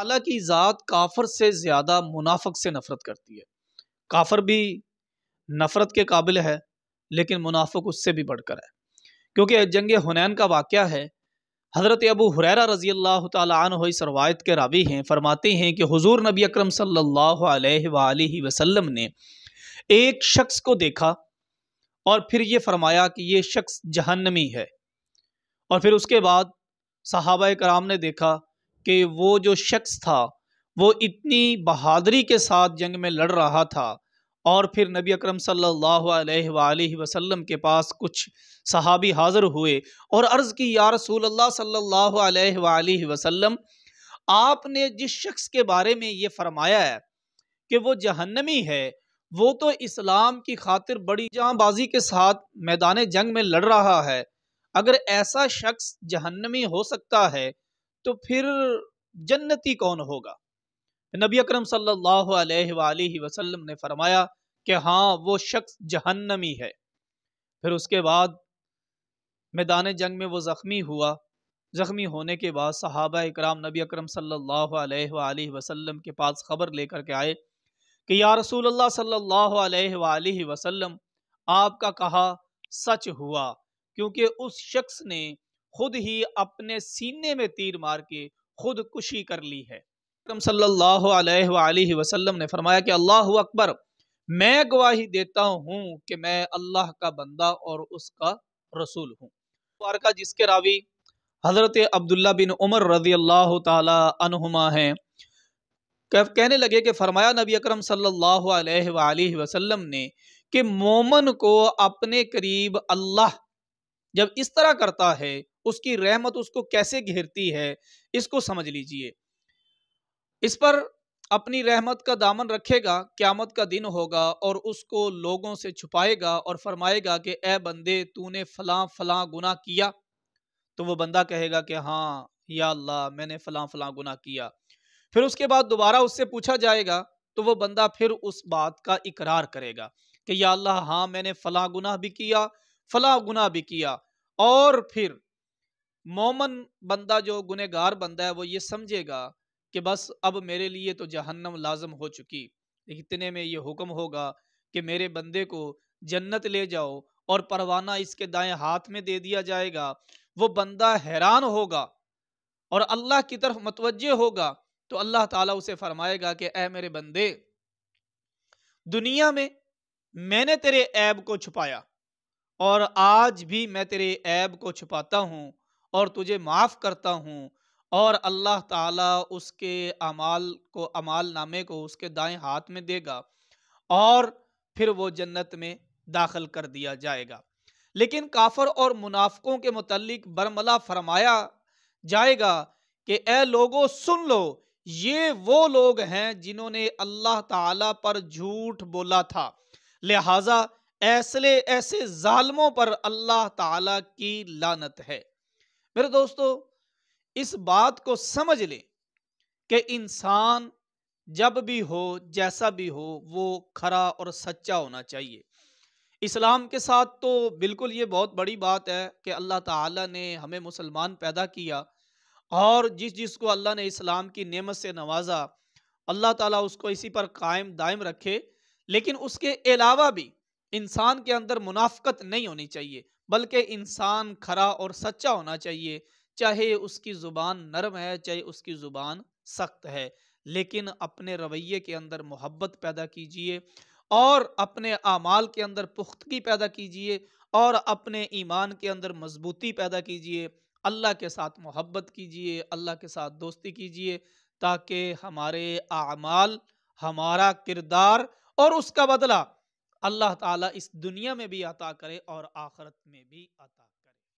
अल्लाह की ज़ात काफर से ज़्यादा मुनाफक से नफ़रत करती है काफर भी नफ़रत के काबिल है लेकिन मुनाफक उससे भी बढ़कर है क्योंकि जंग हुनैन का वाक़ है हज़रत अबू हुरैरा रज़ी अल्लाह तन इस रवायत के रावी हैं फरमाते हैं कि हुजूर नबी अकरम सल्लल्लाहु अलैहि वसल्लम ने एक शख्स को देखा और फिर ये फरमाया कि ये शख्स जहन्नमी है और फिर उसके बाद सहाबा कराम ने देखा कि वो जो शख्स था वो इतनी बहादरी के साथ जंग में लड़ रहा था और फिर नबी अकरम सल्लल्लाहु अलैहि वसल्लम के पास कुछ सहाबी हाज़िर हुए और अर्ज़ की या रसूल अल्लाह सल्लल्लाहु अलैहि वसल्लम आपने जिस शख्स के बारे में ये फरमाया है कि वो जहन्नमी है वो तो इस्लाम की खातिर बड़ी जहाँबाजी के साथ मैदान जंग में लड़ रहा है अगर ऐसा शख्स जहन्नमी हो सकता है तो फिर जन्नती कौन होगा नबी अक्रम सल्लल्लाहु वसल्लम ने फरमाया कि हाँ वो शख्स जहन्नमी है फिर उसके बाद मैदान जंग में वो ज़ख्मी हुआ ज़ख्मी होने के बाद सहाबा इकराम नबी अक्रम सल्लल्लाहु वसल्लम के पास ख़बर लेकर के आए कि या रसूल अल्लाह वसल्लम आपका कहा सच हुआ क्योंकि उस शख्स ने खुद ही अपने सीने में तीर मार के खुद कुशी कर ली है सल्लल्लाहु अलैहि वसल्लम ने फरमाया कि अल्लाह अकबर मैं गवाही देता हूँ कि मैं अल्लाह का बंदा और उसका रसूल हूँ जिसके रावी हज़रत अब्दुल्ला बिन उमर रजी अल्लाह तुमा हैं कहने लगे कि फरमाया नबी अकरम सल्लल्लाहु अलैहि वसल्लम ने कि मोमन को अपने करीब अल्लाह जब इस तरह करता है उसकी रहमत उसको कैसे घेरती है इसको समझ लीजिए इस पर अपनी रहमत का दामन रखेगा क्यामत का दिन होगा और उसको लोगों से छुपाएगा और फरमाएगा कि ए बंदे तूने फलां फलां गुना किया तो वो बंदा कहेगा कि हाँ या अल्लाह मैंने फलां फलां गुना किया फिर उसके बाद दोबारा उससे पूछा जाएगा तो वो बंदा फिर उस बात का इकरार करेगा कि या अल्लाह हाँ मैंने फला गुना भी किया फला गुना भी किया और फिर मोमन बंदा जो गुनहगार बंदा है वो ये समझेगा कि बस अब मेरे लिए तो जहन्नम लाजम हो चुकी इतने में ये हुक्म होगा कि मेरे बंदे को जन्नत ले जाओ और परवाना इसके दाएं हाथ में दे दिया जाएगा वो बंदा हैरान होगा और अल्लाह की तरफ मतवजह होगा तो अल्लाह ताला उसे फरमाएगा कि ए मेरे बंदे दुनिया में मैंने तेरे ऐब को छुपाया और आज भी मैं तेरे ऐब को छुपाता हूँ और तुझे माफ़ करता हूँ और अल्लाह ताला उसके अमाल को अमाल नामे को उसके दाएं हाथ में देगा और फिर वो जन्नत में दाखिल कर दिया जाएगा लेकिन काफर और मुनाफकों के मतलब बरमला फरमाया जाएगा कि ए लोगों सुन लो ये वो लोग हैं जिन्होंने अल्लाह ताला पर झूठ बोला था लिहाजा ऐसले ऐसे जालमों पर अल्लाह ताला की लानत है मेरे दोस्तों इस बात को समझ लें कि इंसान जब भी हो जैसा भी हो वो खरा और सच्चा होना चाहिए इस्लाम के साथ तो बिल्कुल ये बहुत बड़ी बात है कि अल्लाह ताला ने हमें मुसलमान पैदा किया और जिस जिसको अल्लाह ने इस्लाम की नेमत से नवाजा अल्लाह ताला उसको इसी पर कायम दायम रखे लेकिन उसके अलावा भी इंसान के अंदर मुनाफ्त नहीं होनी चाहिए बल्कि इंसान खरा और सच्चा होना चाहिए चाहे उसकी ज़ुबान नरम है चाहे उसकी ज़ुबान सख्त है लेकिन अपने रवैये के अंदर मोहब्बत पैदा कीजिए और अपने अमाल के अंदर पुख्तगी पैदा कीजिए और अपने ईमान के अंदर मजबूती पैदा कीजिए अल्लाह के साथ मोहब्बत कीजिए अल्लाह के साथ दोस्ती कीजिए ताकि हमारे अमाल हमारा किरदार और उसका बदला अल्लाह ताला इस दुनिया में भी अता करे और आखरत में भी अता